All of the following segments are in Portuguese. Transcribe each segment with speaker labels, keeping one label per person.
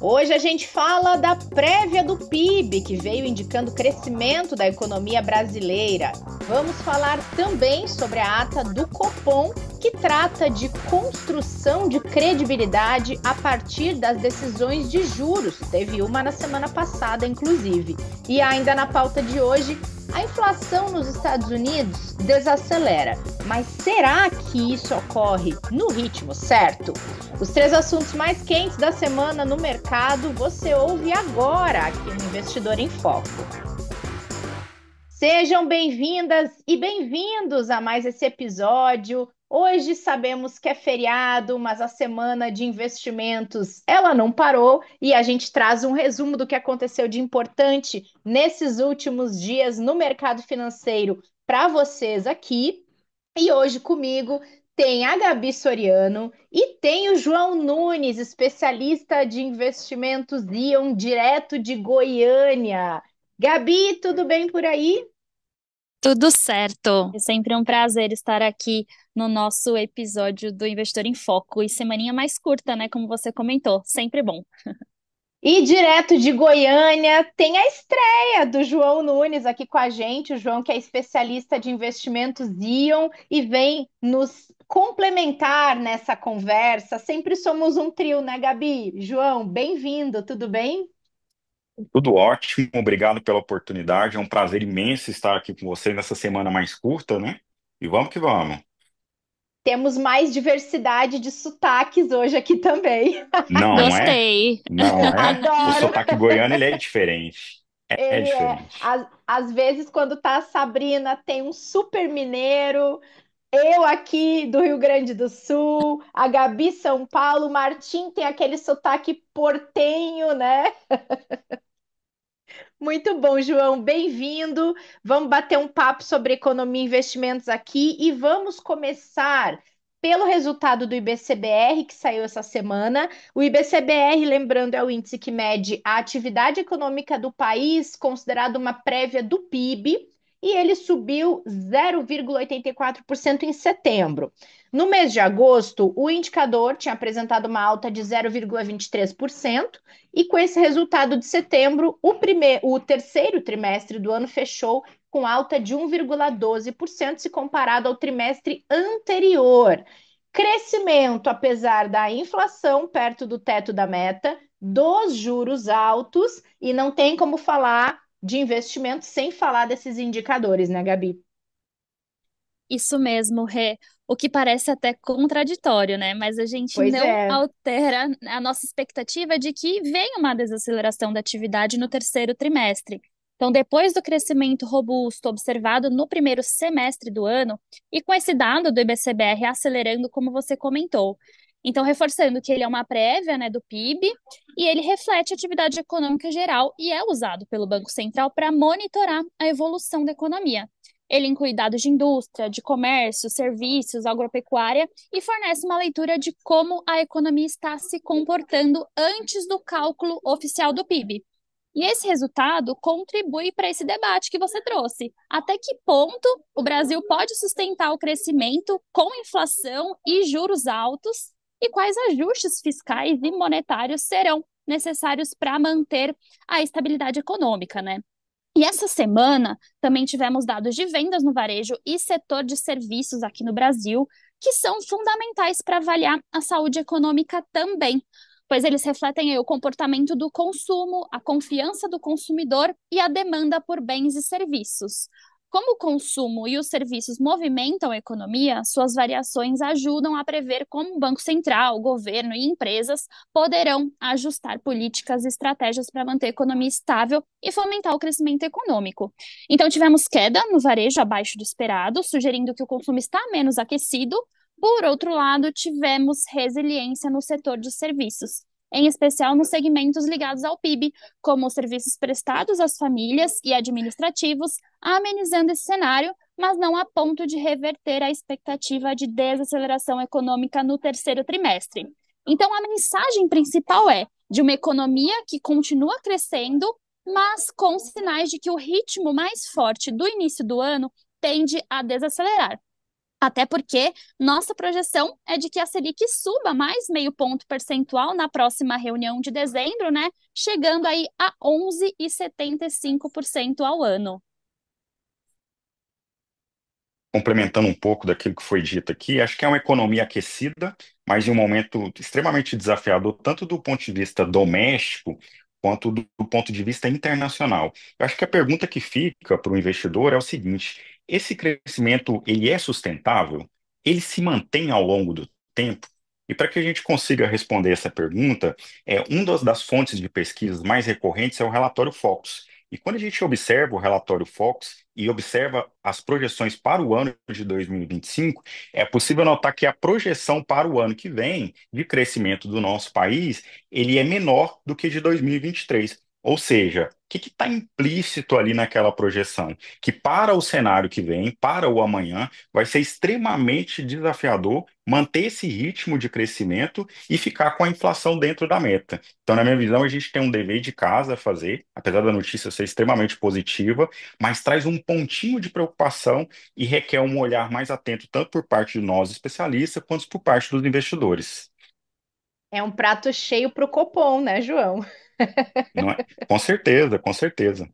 Speaker 1: Hoje a gente fala da prévia do PIB, que veio indicando crescimento da economia brasileira. Vamos falar também sobre a ata do Copom, que trata de construção de credibilidade a partir das decisões de juros. Teve uma na semana passada, inclusive. E ainda na pauta de hoje, a inflação nos Estados Unidos desacelera, mas será que isso ocorre no ritmo certo? Os três assuntos mais quentes da semana no mercado você ouve agora aqui no Investidor em Foco. Sejam bem-vindas e bem-vindos a mais esse episódio Hoje sabemos que é feriado, mas a semana de investimentos ela não parou e a gente traz um resumo do que aconteceu de importante nesses últimos dias no mercado financeiro para vocês aqui. E hoje comigo tem a Gabi Soriano e tem o João Nunes, especialista de investimentos Ion, direto de Goiânia. Gabi,
Speaker 2: tudo bem por aí? Tudo certo. É sempre um prazer estar aqui no nosso episódio do Investidor em Foco e semaninha mais curta, né? Como você comentou, sempre bom.
Speaker 1: E direto de Goiânia tem a estreia do João Nunes aqui com a gente, o João que é especialista de investimentos Ion e vem nos complementar nessa conversa. Sempre somos um trio, né, Gabi? João, bem-vindo, tudo bem?
Speaker 3: Tudo ótimo, obrigado pela oportunidade. É um prazer imenso estar aqui com você nessa semana mais curta, né? E vamos que vamos.
Speaker 1: Temos mais diversidade de sotaques hoje aqui também. Não é? Gostei. é? Não é? Adoro.
Speaker 3: O sotaque goiano ele é diferente. É, é, é. diferente.
Speaker 1: às, vezes, quando tá a Sabrina, tem um super mineiro, eu aqui do Rio Grande do Sul, a Gabi São Paulo, Martim tem aquele sotaque portenho, né? Muito bom, João, bem-vindo. Vamos bater um papo sobre economia e investimentos aqui e vamos começar pelo resultado do IBCBR que saiu essa semana. O IBCBR, lembrando, é o índice que mede a atividade econômica do país, considerado uma prévia do PIB e ele subiu 0,84% em setembro. No mês de agosto, o indicador tinha apresentado uma alta de 0,23%, e com esse resultado de setembro, o, primeiro, o terceiro trimestre do ano fechou com alta de 1,12% se comparado ao trimestre anterior. Crescimento, apesar da inflação perto do teto da meta, dos juros altos, e não tem como falar de investimento
Speaker 2: sem falar desses indicadores, né, Gabi? Isso mesmo, Rê. O que parece até contraditório, né? Mas a gente pois não é. altera a nossa expectativa de que venha uma desaceleração da atividade no terceiro trimestre. Então, depois do crescimento robusto observado no primeiro semestre do ano, e com esse dado do IBCBR acelerando, como você comentou, então, reforçando que ele é uma prévia né, do PIB e ele reflete a atividade econômica geral e é usado pelo Banco Central para monitorar a evolução da economia. Ele inclui dados de indústria, de comércio, serviços, agropecuária e fornece uma leitura de como a economia está se comportando antes do cálculo oficial do PIB. E esse resultado contribui para esse debate que você trouxe. Até que ponto o Brasil pode sustentar o crescimento com inflação e juros altos e quais ajustes fiscais e monetários serão necessários para manter a estabilidade econômica, né? E essa semana também tivemos dados de vendas no varejo e setor de serviços aqui no Brasil, que são fundamentais para avaliar a saúde econômica também, pois eles refletem o comportamento do consumo, a confiança do consumidor e a demanda por bens e serviços. Como o consumo e os serviços movimentam a economia, suas variações ajudam a prever como o Banco Central, o governo e empresas poderão ajustar políticas e estratégias para manter a economia estável e fomentar o crescimento econômico. Então, tivemos queda no varejo abaixo do esperado, sugerindo que o consumo está menos aquecido. Por outro lado, tivemos resiliência no setor de serviços, em especial nos segmentos ligados ao PIB, como os serviços prestados às famílias e administrativos, amenizando esse cenário, mas não a ponto de reverter a expectativa de desaceleração econômica no terceiro trimestre. Então, a mensagem principal é de uma economia que continua crescendo, mas com sinais de que o ritmo mais forte do início do ano tende a desacelerar. Até porque nossa projeção é de que a Selic suba mais meio ponto percentual na próxima reunião de dezembro, né? Chegando aí a 11,75% ao ano.
Speaker 3: Complementando um pouco daquilo que foi dito aqui, acho que é uma economia aquecida, mas em um momento extremamente desafiador, tanto do ponto de vista doméstico quanto do ponto de vista internacional. Eu acho que a pergunta que fica para o investidor é o seguinte: esse crescimento ele é sustentável? Ele se mantém ao longo do tempo? E para que a gente consiga responder essa pergunta, é uma das fontes de pesquisas mais recorrentes é o relatório Focus. E quando a gente observa o relatório Focus e observa as projeções para o ano de 2025, é possível notar que a projeção para o ano que vem de crescimento do nosso país, ele é menor do que de 2023. Ou seja, o que está implícito ali naquela projeção? Que para o cenário que vem, para o amanhã, vai ser extremamente desafiador manter esse ritmo de crescimento e ficar com a inflação dentro da meta. Então, na minha visão, a gente tem um dever de casa a fazer, apesar da notícia ser extremamente positiva, mas traz um pontinho de preocupação e requer um olhar mais atento, tanto por parte de nós especialistas, quanto por parte dos investidores.
Speaker 1: É um prato cheio para o Copom, né, João?
Speaker 3: Não é? Com certeza, com certeza.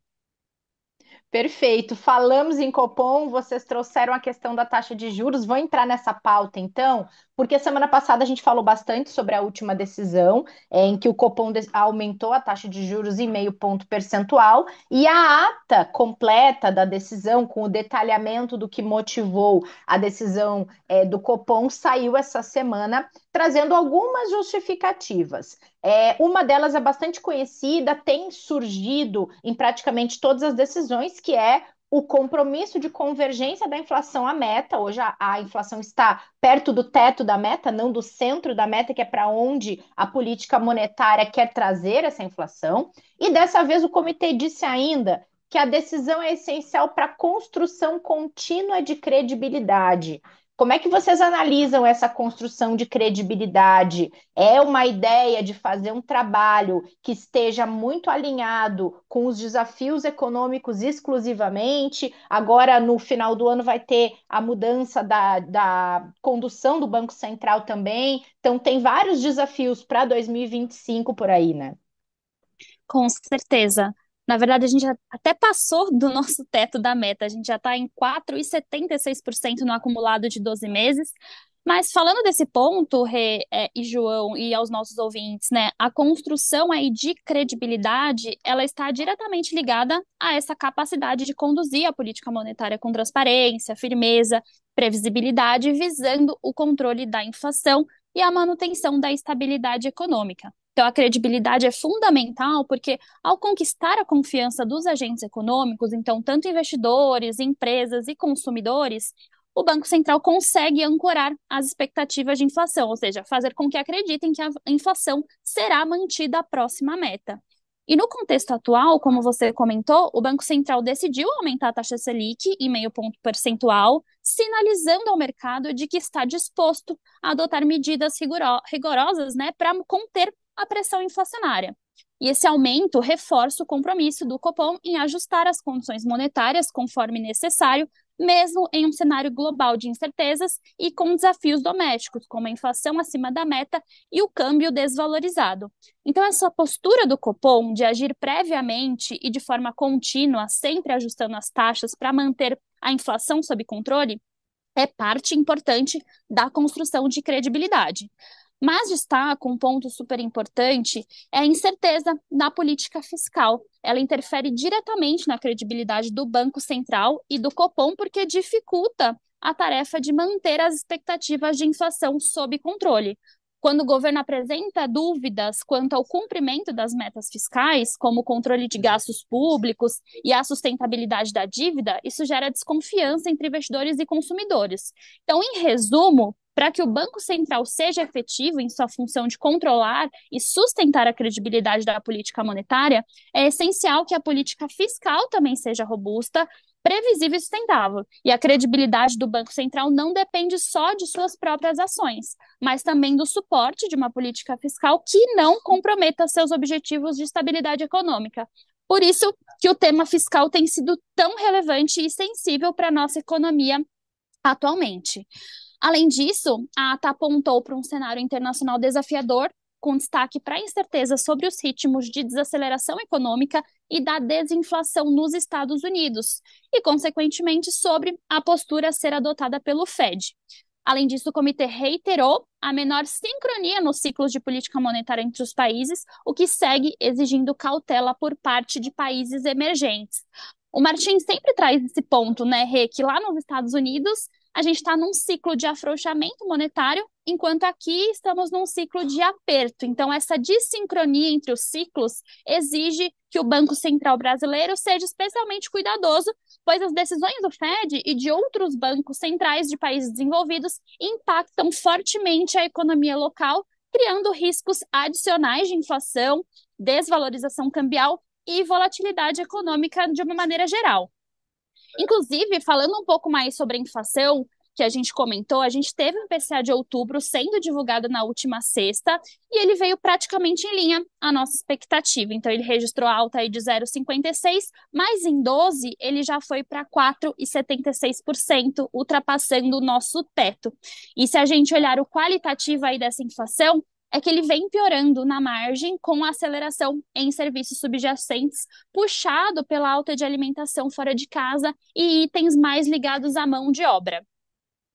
Speaker 1: Perfeito. Falamos em Copom, vocês trouxeram a questão da taxa de juros. Vou entrar nessa pauta, então, porque semana passada a gente falou bastante sobre a última decisão, é, em que o Copom aumentou a taxa de juros em meio ponto percentual, e a ata completa da decisão, com o detalhamento do que motivou a decisão é, do Copom, saiu essa semana, trazendo algumas justificativas. É, uma delas é bastante conhecida, tem surgido em praticamente todas as decisões, que é o compromisso de convergência da inflação à meta. Hoje a, a, inflação está perto do teto da meta, não do centro da meta, que é para onde a política monetária quer trazer essa inflação. E dessa vez o comitê disse ainda que a decisão é essencial para a construção contínua de credibilidade como é que vocês analisam essa construção de credibilidade? É uma ideia de fazer um trabalho que esteja muito alinhado com os desafios econômicos exclusivamente? Agora, no final do ano, vai ter a mudança da, da condução do Banco Central também. Então, tem vários desafios para 2025 por aí, né?
Speaker 2: Com certeza. Na verdade, a gente até passou do nosso teto da meta, a gente já está em 4,76% no acumulado de 12 meses. Mas falando desse ponto, Rê é, e João, e aos nossos ouvintes, né, a construção aí de credibilidade, ela está diretamente ligada a essa capacidade de conduzir a política monetária com transparência, firmeza, previsibilidade, visando o controle da inflação e a manutenção da estabilidade econômica. Então, a credibilidade é fundamental porque, ao conquistar a confiança dos agentes econômicos, então, tanto investidores, empresas e consumidores, o Banco Central consegue ancorar as expectativas de inflação, ou seja, fazer com que acreditem que a inflação será mantida à próxima meta. E no contexto atual, como você comentou, o Banco Central decidiu aumentar a taxa Selic em meio ponto percentual, sinalizando ao mercado de que está disposto a adotar medidas rigorosas né, para conter a pressão inflacionária. E esse aumento reforça o compromisso do Copom em ajustar as condições monetárias conforme necessário, mesmo em um cenário global de incertezas e com desafios domésticos, como a inflação acima da meta e o câmbio desvalorizado. Então, essa postura do Copom de agir previamente e de forma contínua, sempre ajustando as taxas para manter a inflação sob controle, é parte importante da construção de credibilidade. Mas destaco um ponto super importante é a incerteza na política fiscal. Ela interfere diretamente na credibilidade do Banco Central e do Copom porque dificulta a tarefa de manter as expectativas de inflação sob controle, quando o governo apresenta dúvidas quanto ao cumprimento das metas fiscais, como o controle de uhum. gastos públicos e a sustentabilidade da dívida, isso gera desconfiança entre investidores e consumidores. Então, em resumo, para que o Banco Central seja efetivo em sua função de controlar e sustentar a credibilidade da política monetária, é essencial que a política fiscal também seja robusta previsível e sustentável. E a credibilidade do Banco Central não depende só de suas próprias ações, mas também do suporte de uma política fiscal que não comprometa seus objetivos de estabilidade econômica. Por isso que o tema fiscal tem sido tão relevante e sensível para a nossa economia atualmente. Além disso, a ATA apontou para um cenário internacional desafiador com destaque para a incerteza sobre os ritmos de desaceleração econômica e da desinflação nos Estados Unidos, e, consequentemente, sobre a postura a ser adotada pelo Fed. Além disso, o comitê reiterou a menor sincronia nos ciclos de política monetária entre os países, o que segue exigindo cautela por parte de países emergentes. O Martin sempre traz esse ponto, né, Rê, que lá nos Estados Unidos a gente está num ciclo de afrouxamento monetário, enquanto aqui estamos num ciclo de aperto. Então, essa dissincronia entre os ciclos exige que o Banco Central brasileiro seja especialmente cuidadoso, pois as decisões do Fed e de outros bancos centrais de países desenvolvidos impactam fortemente a economia local, criando riscos adicionais de inflação, desvalorização cambial e volatilidade econômica de uma maneira geral. Inclusive, falando um pouco mais sobre a inflação, que a gente comentou, a gente teve um PCA de outubro sendo divulgado na última sexta e ele veio praticamente em linha à nossa expectativa. Então ele registrou alta aí de 0,56, mas em 12 ele já foi para 4,76%, ultrapassando o nosso teto. E se a gente olhar o qualitativo aí dessa inflação, é que ele vem piorando na margem com a aceleração em serviços subjacentes, puxado pela alta de alimentação fora de casa e itens mais ligados à mão de obra.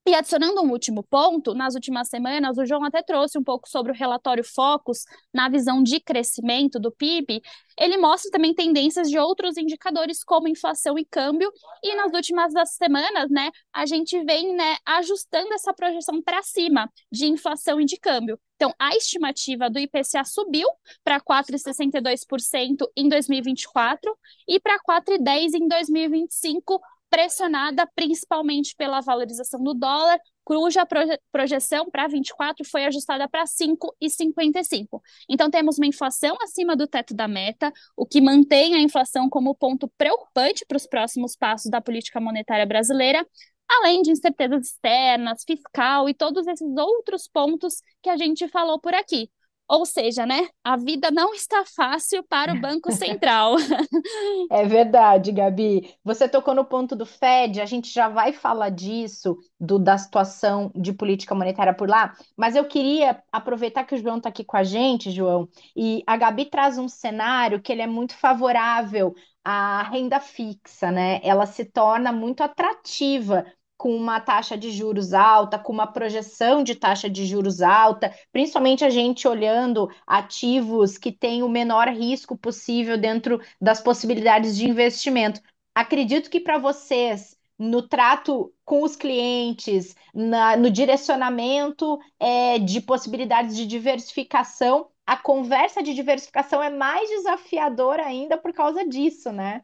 Speaker 2: E adicionando um último ponto, nas últimas semanas, o João até trouxe um pouco sobre o relatório Focus na visão de crescimento do PIB. Ele mostra também tendências de outros indicadores, como inflação e câmbio. E nas últimas das semanas, né, a gente vem né, ajustando essa projeção para cima de inflação e de câmbio. Então, a estimativa do IPCA subiu para 4,62% em 2024 e para 4,10% em 2025 pressionada principalmente pela valorização do dólar, cuja proje projeção para 24 foi ajustada para 5,55. Então temos uma inflação acima do teto da meta, o que mantém a inflação como ponto preocupante para os próximos passos da política monetária brasileira, além de incertezas externas, fiscal e todos esses outros pontos que a gente falou por aqui. Ou seja, né, a vida não está fácil para o Banco Central.
Speaker 1: É verdade, Gabi. Você tocou no ponto do Fed, a gente já vai falar disso, do, da situação de política monetária por lá, mas eu queria aproveitar que o João está aqui com a gente, João, e a Gabi traz um cenário que ele é muito favorável à renda fixa, né? Ela se torna muito atrativa com uma taxa de juros alta, com uma projeção de taxa de juros alta, principalmente a gente olhando ativos que têm o menor risco possível dentro das possibilidades de investimento. Acredito que para vocês, no trato com os clientes, na, no direcionamento é, de possibilidades de diversificação, a conversa de diversificação é mais desafiadora ainda por causa disso, né?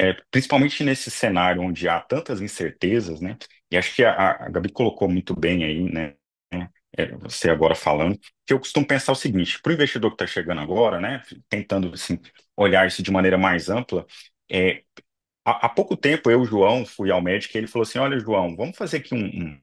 Speaker 3: é, principalmente nesse cenário onde há tantas incertezas, né? E acho que a, a Gabi colocou muito bem aí, né? É, você agora falando, que eu costumo pensar o seguinte: para o investidor que está chegando agora, né? Tentando assim, olhar isso de maneira mais ampla, é, há, há pouco tempo eu, João, fui ao médico e ele falou assim: olha, João, vamos fazer aqui um, um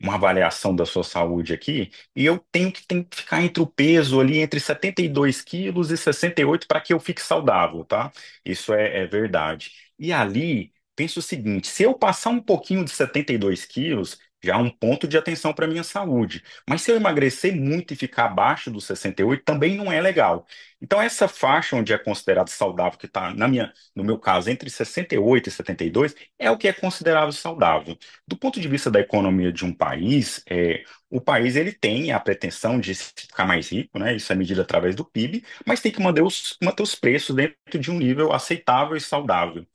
Speaker 3: uma avaliação da sua saúde aqui, e eu tenho que, ficar entre o peso ali entre 72 quilos e 68 para que eu fique saudável, tá? Isso é, é verdade. E ali, penso o seguinte: se eu passar um pouquinho de 72 quilos, já é um ponto de atenção para minha saúde. Mas se eu emagrecer muito e ficar abaixo dos 68, também não é legal. Então, essa faixa onde é considerado saudável, que está, no meu caso, entre 68 e 72, é o que é considerado saudável. Do ponto de vista da economia de um país, é, o país ele tem a pretensão de ficar mais rico, né? isso é medido através do PIB, mas tem que manter os, manter os preços dentro de um nível aceitável e saudável.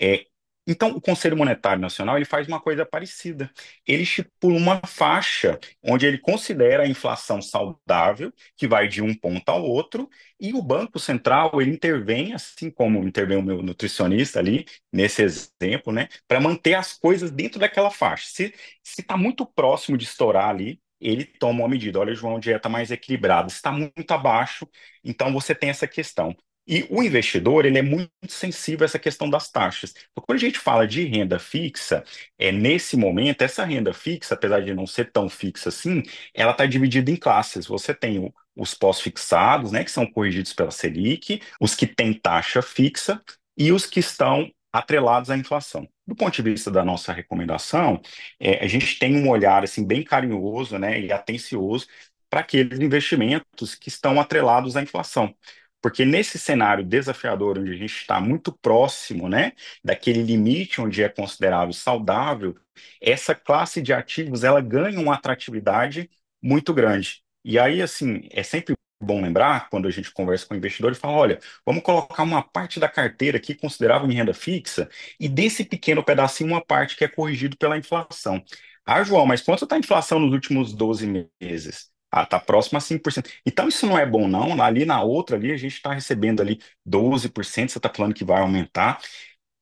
Speaker 3: É, então, o Conselho Monetário Nacional ele faz uma coisa parecida. Ele estipula uma faixa onde ele considera a inflação saudável, que vai de um ponto ao outro, e o Banco Central ele intervém, assim como intervém o meu nutricionista ali, nesse exemplo, né, para manter as coisas dentro daquela faixa. Se está muito próximo de estourar ali, ele toma uma medida. Olha, João, dieta mais equilibrada. Se Está muito abaixo, então você tem essa questão. E o investidor, ele é muito sensível a essa questão das taxas. Então, quando a gente fala de renda fixa, é nesse momento, essa renda fixa, apesar de não ser tão fixa assim, ela está dividida em classes. Você tem o, os pós-fixados, né, que são corrigidos pela Selic, os que têm taxa fixa e os que estão atrelados à inflação. Do ponto de vista da nossa recomendação, é, a gente tem um olhar assim bem carinhoso, né, e atencioso para aqueles investimentos que estão atrelados à inflação. Porque nesse cenário desafiador, onde a gente está muito próximo né, daquele limite onde é e saudável, essa classe de ativos ela ganha uma atratividade muito grande. E aí, assim, é sempre bom lembrar, quando a gente conversa com o investidor, e fala: olha, vamos colocar uma parte da carteira aqui considerável em renda fixa, e desse pequeno pedacinho, uma parte que é corrigido pela inflação. Ah, João, mas quanto está a inflação nos últimos 12 meses? Ah, tá próximo a 5%. Então isso não é bom, não. Ali na outra, ali a gente está recebendo ali 12%, você está falando que vai aumentar.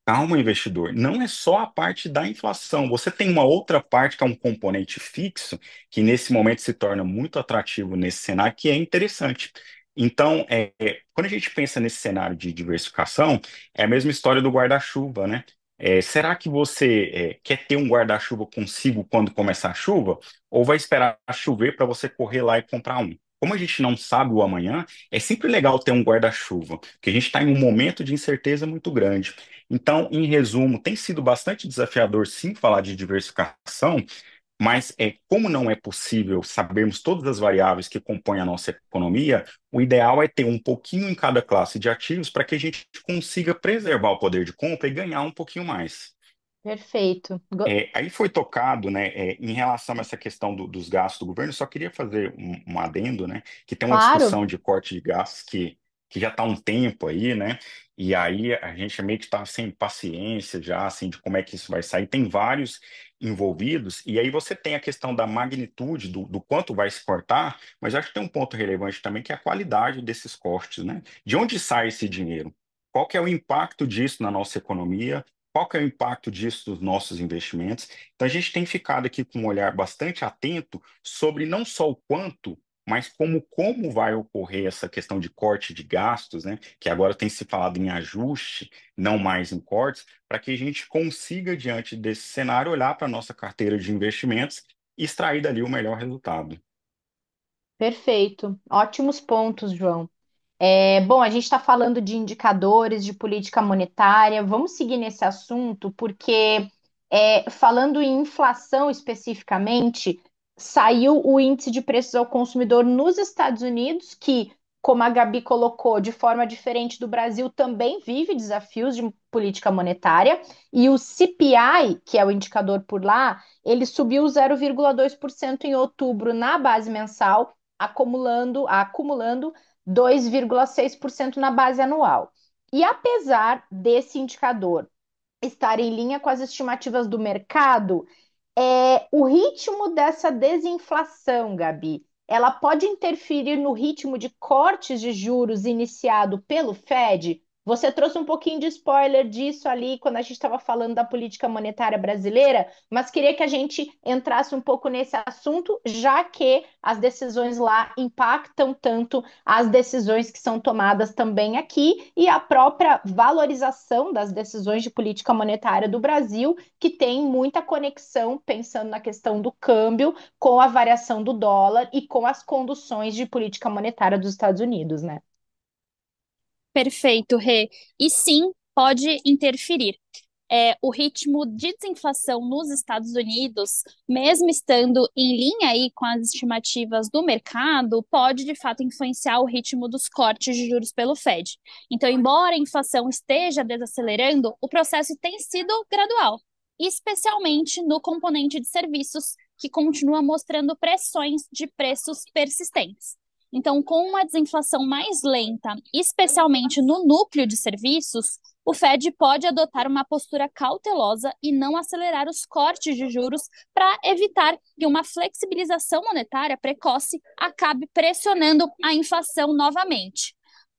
Speaker 3: Calma, investidor, não é só a parte da inflação. Você tem uma outra parte que é um componente fixo, que nesse momento se torna muito atrativo nesse cenário, que é interessante. Então, é, quando a gente pensa nesse cenário de diversificação, é a mesma história do guarda-chuva, né? É, será que você é, quer ter um guarda-chuva consigo quando começar a chuva? Ou vai esperar chover para você correr lá e comprar um? Como a gente não sabe o amanhã, é sempre legal ter um guarda-chuva, porque a gente está em um momento de incerteza muito grande. Então, em resumo, tem sido bastante desafiador sim falar de diversificação, mas é, como não é possível sabermos todas as variáveis que compõem a nossa economia, o ideal é ter um pouquinho em cada classe de ativos para que a gente consiga preservar o poder de compra e ganhar um pouquinho mais.
Speaker 1: Perfeito. É,
Speaker 3: aí foi tocado, né, é, em relação a essa questão do, dos gastos do governo, só queria fazer um, um adendo, né, que tem uma claro. discussão de corte de gastos que, que já está há um tempo aí, né, e aí a gente meio que está sem paciência já, assim, de como é que isso vai sair. Tem vários envolvidos, e aí você tem a questão da magnitude, do, do quanto vai se cortar, mas acho que tem um ponto relevante também, que é a qualidade desses cortes, né? De onde sai esse dinheiro? Qual que é o impacto disso na nossa economia? Qual que é o impacto disso nos nossos investimentos? Então a gente tem ficado aqui com um olhar bastante atento sobre não só o quanto, mas como, como vai ocorrer essa questão de corte de gastos, né, que agora tem se falado em ajuste, não mais em cortes, para que a gente consiga, diante desse cenário, olhar para a nossa carteira de investimentos e extrair dali o melhor resultado.
Speaker 1: Perfeito, ótimos pontos, João. É, bom, a gente está falando de indicadores, de política monetária, vamos seguir nesse assunto, porque é, falando em inflação especificamente, saiu o índice de preços ao consumidor nos Estados Unidos, que, como a Gabi colocou, de forma diferente do Brasil, também vive desafios de política monetária, e o CPI, que é o indicador por lá, ele subiu 0,2% em outubro na base mensal, acumulando, acumulando 2,6% na base anual. E apesar desse indicador estar em linha com as estimativas do mercado, é, o ritmo dessa desinflação, Gabi, ela pode interferir no ritmo de cortes de juros iniciado pelo Fed? Você trouxe um pouquinho de spoiler disso ali quando a gente estava falando da política monetária brasileira, mas queria que a gente entrasse um pouco nesse assunto, já que as decisões lá impactam tanto as decisões que são tomadas também aqui e a própria valorização das decisões de política monetária do Brasil, que tem muita conexão, pensando na questão do câmbio, com a variação do dólar e com as conduções de política monetária dos Estados Unidos, né?
Speaker 2: Perfeito, Rê. E sim, pode interferir. É, o ritmo de desinflação nos Estados Unidos, mesmo estando em linha aí com as estimativas do mercado, pode de fato influenciar o ritmo dos cortes de juros pelo Fed. Então, embora a inflação esteja desacelerando, o processo tem sido gradual, especialmente no componente de serviços, que continua mostrando pressões de preços persistentes. Então, com uma desinflação mais lenta, especialmente no núcleo de serviços, o Fed pode adotar uma postura cautelosa e não acelerar os cortes de juros para evitar que uma flexibilização monetária precoce acabe pressionando a inflação novamente.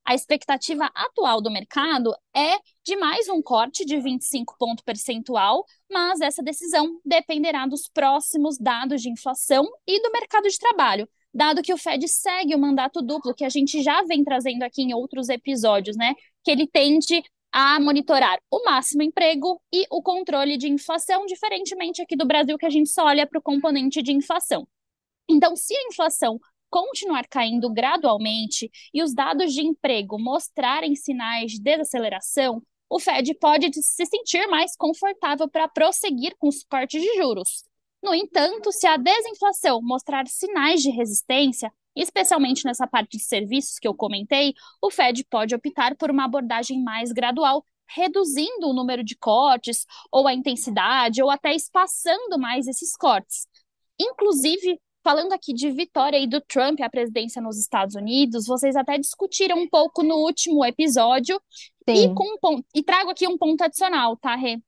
Speaker 2: A expectativa atual do mercado é de mais um corte de 25 ponto percentual, mas essa decisão dependerá dos próximos dados de inflação e do mercado de trabalho, dado que o Fed segue o mandato duplo, que a gente já vem trazendo aqui em outros episódios, né? Que ele tende a monitorar o máximo emprego e o controle de inflação, diferentemente aqui do Brasil, que a gente só olha para o componente de inflação. Então, se a inflação continuar caindo gradualmente e os dados de emprego mostrarem sinais de desaceleração, o Fed pode se sentir mais confortável para prosseguir com os cortes de juros. No entanto, se a desinflação mostrar sinais de resistência, especialmente nessa parte de serviços que eu comentei, o Fed pode optar por uma abordagem mais gradual, reduzindo o número de cortes ou a intensidade, ou até espaçando mais esses cortes. Inclusive, falando aqui de vitória e do Trump à presidência nos Estados Unidos, vocês até discutiram um pouco no último episódio. E, com, e trago aqui um ponto adicional, tá, Rê?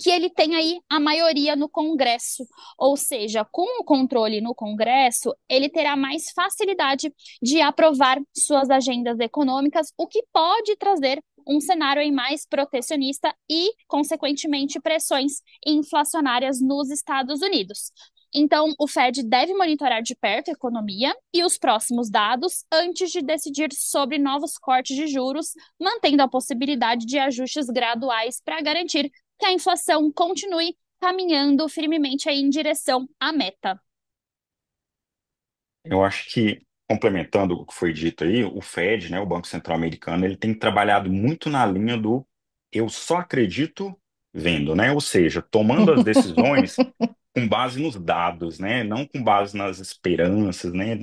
Speaker 2: que ele tem aí a maioria no Congresso. Ou seja, com o controle no Congresso, ele terá mais facilidade de aprovar suas agendas econômicas, o que pode trazer um cenário em mais protecionista e, consequentemente, pressões inflacionárias nos Estados Unidos. Então, o Fed deve monitorar de perto a economia e os próximos dados antes de decidir sobre novos cortes de juros, mantendo a possibilidade de ajustes graduais para garantir que a inflação continue caminhando firmemente aí em direção à meta.
Speaker 3: Eu acho que, complementando o que foi dito aí, o Fed, né, o Banco Central Americano, ele tem trabalhado muito na linha do eu só acredito vendo, né? Ou seja, tomando as decisões com base nos dados, né? Não com base nas esperanças, né?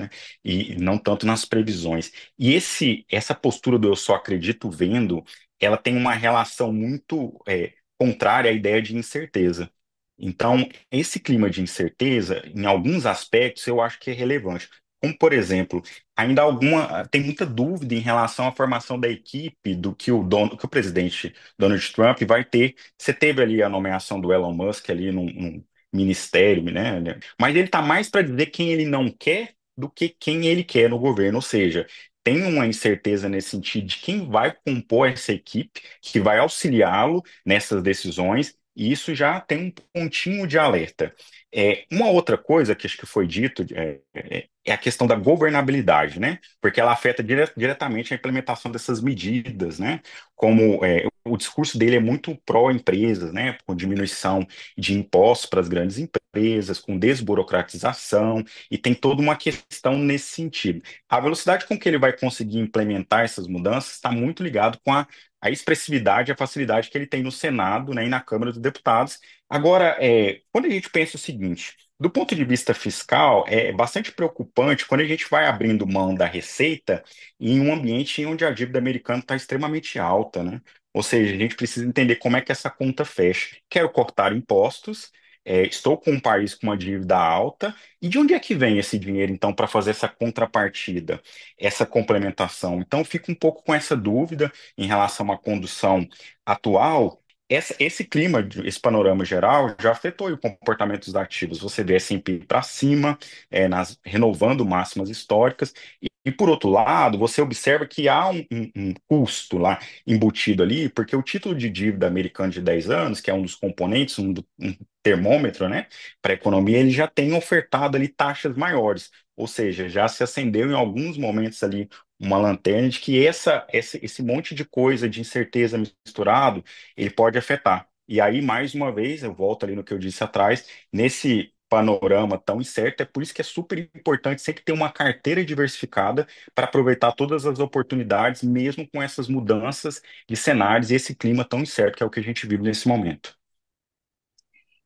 Speaker 3: E não tanto nas previsões. E esse, essa postura do eu só acredito vendo, ela tem uma relação muito é, contrária à ideia de incerteza. Então, esse clima de incerteza, em alguns aspectos, eu acho que é relevante. Como, por exemplo, ainda alguma tem muita dúvida em relação à formação da equipe do que o dono, que o presidente Donald Trump vai ter. Você teve ali a nomeação do Elon Musk ali num, num ministério, né? Mas ele está mais para dizer quem ele não quer do que quem ele quer no governo, ou seja, tem uma incerteza nesse sentido de quem vai compor essa equipe, que vai auxiliá-lo nessas decisões, e isso já tem um pontinho de alerta. É, uma outra coisa que acho que foi dito é, é, é a questão da governabilidade, né? Porque ela afeta dire diretamente a implementação dessas medidas, né? Como é, o discurso dele é muito pró-empresas, né? Com diminuição de impostos para as grandes empresas, com desburocratização, e tem toda uma questão nesse sentido. A velocidade com que ele vai conseguir implementar essas mudanças está muito ligado com a a expressividade, a facilidade que ele tem no Senado né, e na Câmara dos Deputados. Agora, é, quando a gente pensa o seguinte, do ponto de vista fiscal, é bastante preocupante quando a gente vai abrindo mão da receita em um ambiente onde a dívida americana está extremamente alta, né? Ou seja, a gente precisa entender como é que essa conta fecha. Quero cortar impostos, é, estou com um país com uma dívida alta, e de onde é que vem esse dinheiro, então, para fazer essa contrapartida, essa complementação? Então, fico um pouco com essa dúvida em relação à condução atual essa, esse clima, esse panorama geral já afetou o comportamento dos ativos. Você vê S&P para cima, é, nas, renovando máximas históricas, e, e, por outro lado, você observa que há um, um, um, custo lá embutido ali, porque o título de dívida americano de 10 anos, que é um dos componentes, um, um termômetro né, para a economia, ele já tem ofertado ali taxas maiores ou seja, já se acendeu em alguns momentos ali uma lanterna de que essa, essa, esse monte de coisa de incerteza misturado, ele pode afetar. E aí, mais uma vez, eu volto ali no que eu disse atrás, nesse panorama tão incerto, é por isso que é super importante sempre ter uma carteira diversificada para aproveitar todas as oportunidades, mesmo com essas mudanças de cenários e esse clima tão incerto que é o que a gente vive nesse momento.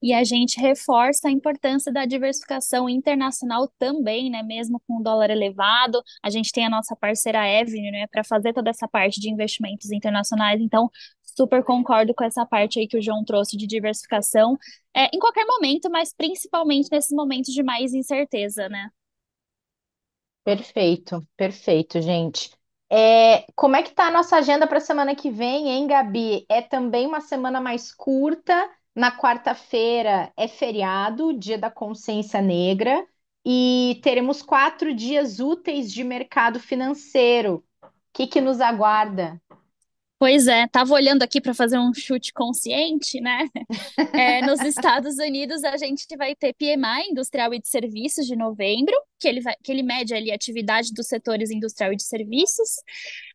Speaker 2: E a gente reforça a importância da diversificação internacional também, né? Mesmo com o dólar elevado, a gente tem a nossa parceira Evelyn, né, para fazer toda essa parte de investimentos internacionais. Então, super concordo com essa parte aí que o João trouxe de diversificação, é, em qualquer momento, mas principalmente nesses momentos de mais incerteza, né?
Speaker 1: Perfeito, perfeito, gente. É, como é que tá a nossa agenda para a semana que vem, hein, Gabi? É também uma semana mais curta, na quarta-feira é feriado, Dia da Consciência Negra, e teremos quatro dias úteis de mercado financeiro. O que, que
Speaker 2: nos aguarda? Pois é, estava olhando aqui para fazer um chute consciente, né? É, nos Estados Unidos a gente vai ter PMI, Industrial e de Serviços, de novembro, que ele, vai, que ele mede ali a atividade dos setores industrial e de serviços.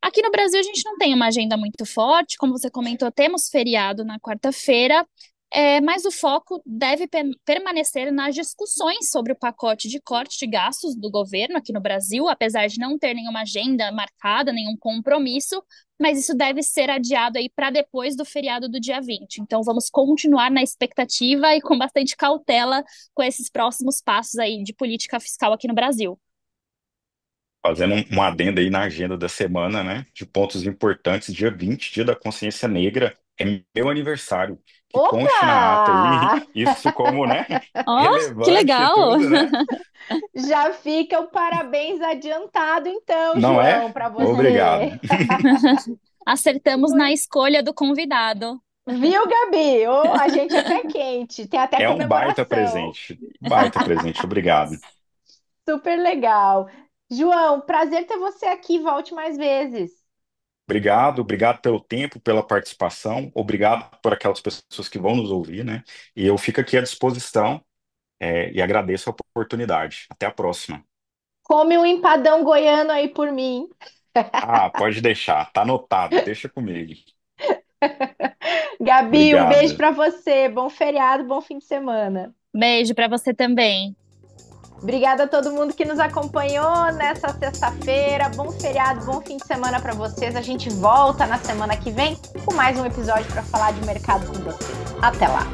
Speaker 2: Aqui no Brasil a gente não tem uma agenda muito forte, como você comentou, temos feriado na quarta-feira, é, mas o foco deve per permanecer nas discussões sobre o pacote de corte de gastos do governo aqui no Brasil, apesar de não ter nenhuma agenda marcada, nenhum compromisso, mas isso deve ser adiado aí para depois do feriado do dia 20. Então vamos continuar na expectativa e com bastante cautela com esses próximos passos aí de política fiscal aqui no Brasil.
Speaker 3: Fazendo um adendo aí na agenda da semana, né? De pontos importantes, dia 20, dia da consciência negra, é meu aniversário que Opa! conste na tá ata. E isso como, né?
Speaker 2: Oh, que legal! Tudo, né? Já fica o um parabéns adiantado, então, Não é? João, é? para você. Obrigado. Acertamos na escolha do convidado. Viu, Gabi? Oh, a gente é pé quente. Tem até É
Speaker 3: um baita presente. Baita presente. Obrigado.
Speaker 1: Super legal. João, prazer ter você aqui. Volte mais vezes.
Speaker 3: Obrigado, obrigado pelo tempo, pela participação, obrigado por aquelas pessoas que vão nos ouvir, né? E eu fico aqui à disposição é, e agradeço a oportunidade. Até a próxima.
Speaker 1: Come um empadão goiano aí por mim.
Speaker 3: Ah, pode deixar, tá anotado, deixa comigo.
Speaker 1: Gabi, Obrigado. um beijo para você, bom feriado, bom fim de semana. Beijo para você também. Obrigada a todo mundo que nos acompanhou nessa sexta-feira. Bom feriado, bom fim de semana para vocês. A gente volta na semana que vem com mais um episódio para falar de mercado com vocês. Até lá.